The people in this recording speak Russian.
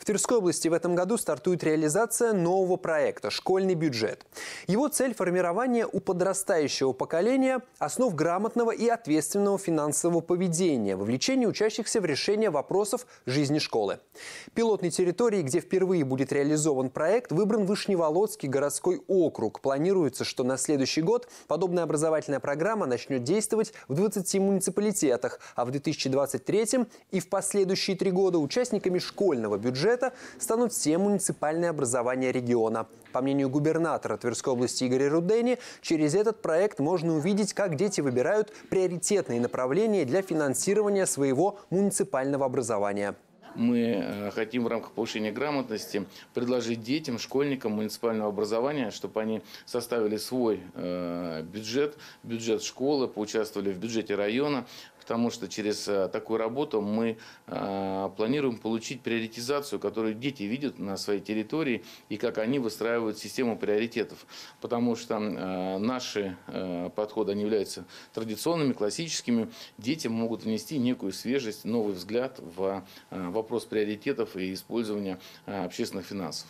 В Тверской области в этом году стартует реализация нового проекта «Школьный бюджет». Его цель – формирование у подрастающего поколения основ грамотного и ответственного финансового поведения, вовлечение учащихся в решение вопросов жизни школы. Пилотной территории, где впервые будет реализован проект, выбран Вышневолодский городской округ. Планируется, что на следующий год подобная образовательная программа начнет действовать в 20 муниципалитетах, а в 2023 и в последующие три года участниками школьного бюджета бюджета станут все муниципальные образования региона. По мнению губернатора Тверской области Игоря Рудени, через этот проект можно увидеть, как дети выбирают приоритетные направления для финансирования своего муниципального образования мы э, хотим в рамках повышения грамотности предложить детям, школьникам муниципального образования, чтобы они составили свой э, бюджет, бюджет школы, поучаствовали в бюджете района, потому что через э, такую работу мы планируем получить приоритизацию, которую дети видят на своей территории и как они выстраивают систему приоритетов. Потому что наши подходы, они являются традиционными, классическими. Дети могут внести некую свежесть, новый взгляд в, в вопрос приоритетов и использования а, общественных финансов.